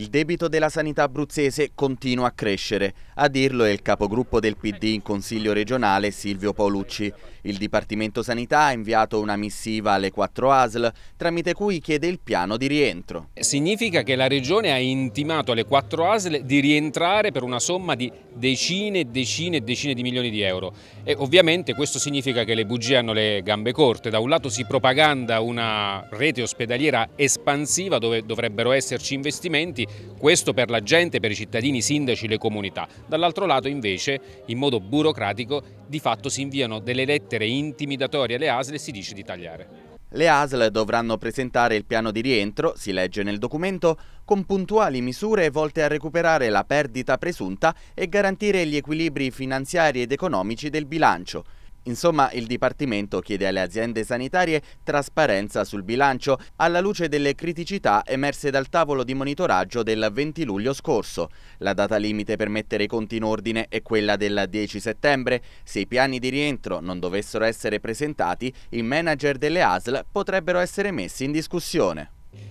Il debito della sanità abruzzese continua a crescere, a dirlo è il capogruppo del PD in Consiglio regionale Silvio Paolucci. Il Dipartimento Sanità ha inviato una missiva alle 4 ASL tramite cui chiede il piano di rientro. Significa che la Regione ha intimato alle 4 ASL di rientrare per una somma di decine e decine e decine di milioni di euro e ovviamente questo significa che le bugie hanno le gambe corte. Da un lato si propaganda una rete ospedaliera espansiva dove dovrebbero esserci investimenti questo per la gente, per i cittadini, i sindaci, le comunità. Dall'altro lato invece, in modo burocratico, di fatto si inviano delle lettere intimidatorie alle ASL e si dice di tagliare. Le ASL dovranno presentare il piano di rientro, si legge nel documento, con puntuali misure volte a recuperare la perdita presunta e garantire gli equilibri finanziari ed economici del bilancio. Insomma, il Dipartimento chiede alle aziende sanitarie trasparenza sul bilancio alla luce delle criticità emerse dal tavolo di monitoraggio del 20 luglio scorso. La data limite per mettere i conti in ordine è quella del 10 settembre. Se i piani di rientro non dovessero essere presentati, i manager delle ASL potrebbero essere messi in discussione.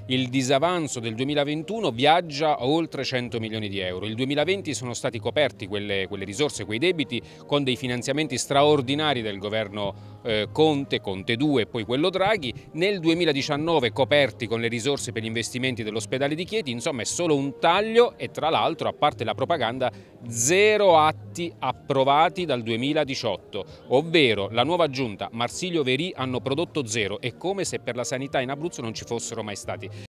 Il disavanzo del 2021 viaggia oltre 100 milioni di euro. Il 2020 sono stati coperti quelle, quelle risorse, quei debiti, con dei finanziamenti straordinari del governo eh, Conte, Conte 2 e poi quello Draghi, nel 2019 coperti con le risorse per gli investimenti dell'ospedale di Chieti, insomma è solo un taglio e tra l'altro, a parte la propaganda, zero atti approvati dal 2018, ovvero la nuova giunta Marsilio Verì hanno prodotto zero, è come se per la sanità in Abruzzo non ci fossero mai stati.